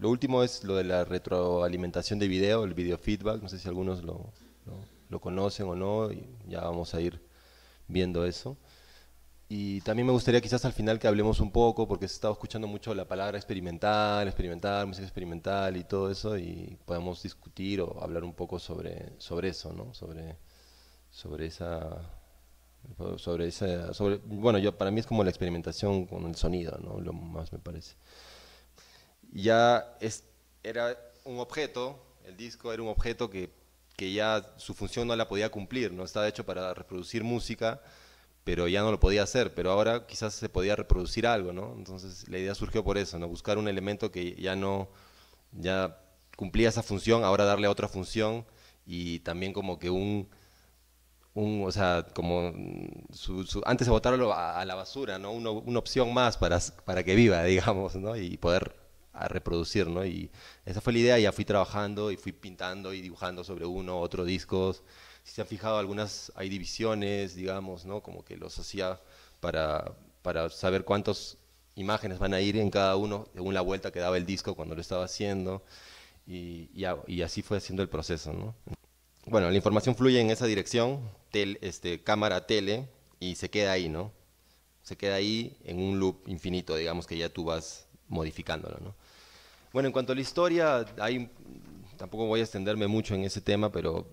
Lo último es lo de la retroalimentación de video, el video feedback. No sé si algunos lo, lo, conocen o no, y ya vamos a ir viendo eso. Y también me gustaría quizás al final que hablemos un poco, porque he estado escuchando mucho la palabra experimental, experimental, música experimental y todo eso, y podamos discutir o hablar un poco sobre, sobre eso, ¿no? Sobre, sobre esa... Sobre esa sobre, bueno, yo, para mí es como la experimentación con el sonido, ¿no? Lo más me parece ya es, era un objeto, el disco era un objeto que, que, ya su función no la podía cumplir, no estaba hecho para reproducir música, pero ya no lo podía hacer, pero ahora quizás se podía reproducir algo, ¿no? Entonces la idea surgió por eso, ¿no? Buscar un elemento que ya no, ya cumplía esa función, ahora darle otra función y también como que un, o sea, como antes de botarlo a, la basura, ¿no? una opción más para, para que viva, digamos, ¿no? Y poder a reproducir, ¿no? Y esa fue la idea, ya fui trabajando y fui pintando y dibujando sobre uno, otro discos. Si se han fijado, algunas hay divisiones, digamos, ¿no? Como que los hacía para, para saber cuántas imágenes van a ir en cada uno, según la vuelta que daba el disco cuando lo estaba haciendo. Y, así fue haciendo el proceso, ¿no? Bueno, la información fluye en esa dirección, este, cámara, tele, y se queda ahí, ¿no? Se queda ahí en un loop infinito, digamos que ya tú vas modificándolo. ¿no? Bueno, en cuanto a la historia, hay, tampoco voy a extenderme mucho en ese tema, pero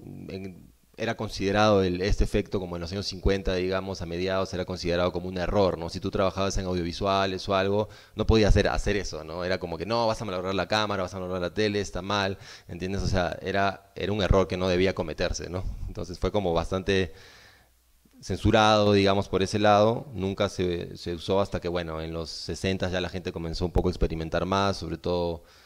era considerado este efecto como en los años 50, digamos, a mediados, era considerado como un error, ¿no? Si tú trabajabas en audiovisuales o algo, no podías hacer, eso, ¿no? Era como que, no, vas a malograr la cámara, vas a malograr la tele, está mal, ¿entiendes? O sea, era, era un error que no debía cometerse, ¿no? Entonces fue como bastante censurado, digamos, por ese lado. Nunca se, se usó hasta que, bueno, en los 60 ya la gente comenzó un poco a experimentar más, sobre todo